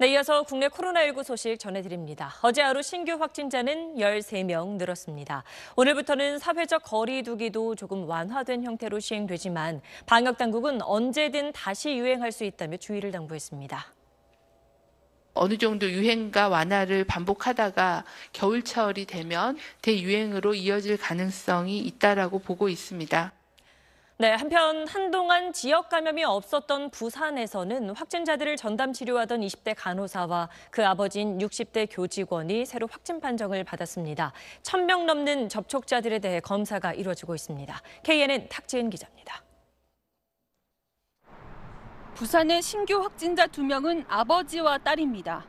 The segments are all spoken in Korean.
네, 이어서 국내 코로나19 소식 전해드립니다. 어제 하루 신규 확진자는 13명 늘었습니다. 오늘부터는 사회적 거리 두기도 조금 완화된 형태로 시행되지만 방역 당국은 언제든 다시 유행할 수 있다며 주의를 당부했습니다. 어느 정도 유행과 완화를 반복하다가 겨울철이 되면 대유행으로 이어질 가능성이 있다라고 보고 있습니다. 네, 한편 한동안 지역 감염이 없었던 부산에서는 확진자들을 전담 치료하던 20대 간호사와 그 아버지인 60대 교직원이 새로 확진 판정을 받았습니다. 1000명 넘는 접촉자들에 대해 검사가 이루어지고 있습니다. KNN 탁지은 기자입니다. 부산의 신규 확진자 2명은 아버지와 딸입니다.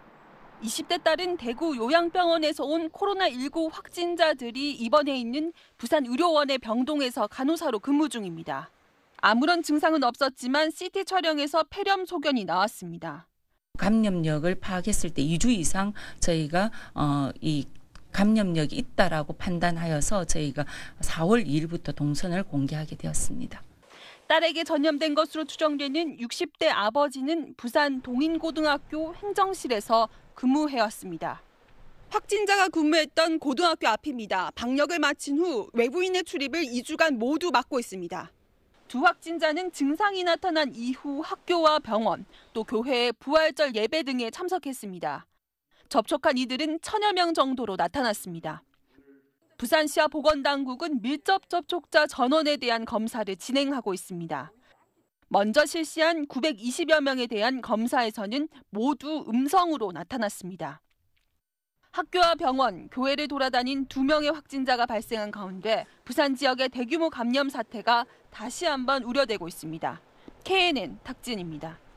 20대 딸은 대구 요양병원에서 온 코로나19 확진자들이 입원해 있는 부산 의료원의 병동에서 간호사로 근무 중입니다. 아무런 증상은 없었지만 CT 촬영에서 폐렴 소견이 나왔습니다. 감염력을 파악했을 때 2주 이상 저희가 어, 이 감염력이 있다라고 판단하여서 저희가 4월 2일부터 동선을 공개하게 되었습니다. 딸에게 전염된 것으로 추정되는 60대 아버지는 부산 동인고등학교 행정실에서 근무해왔습니다. 확진자가 근무했던 고등학교 앞입니다. 방역을 마친 후 외부인의 출입을 2주간 모두 막고 있습니다. 두 확진자는 증상이 나타난 이후 학교와 병원, 또 교회의 부활절 예배 등에 참석했습니다. 접촉한 이들은 천여 명 정도로 나타났습니다. 부산시와 보건당국은 밀접 접촉자 전원에 대한 검사를 진행하고 있습니다. 먼저 실시한 920여 명에 대한 검사에서는 모두 음성으로 나타났습니다. 학교와 병원, 교회를 돌아다닌 두 명의 확진자가 발생한 가운데 부산 지역의 대규모 감염 사태가 다시 한번 우려되고 있습니다. KNN 탁진입니다.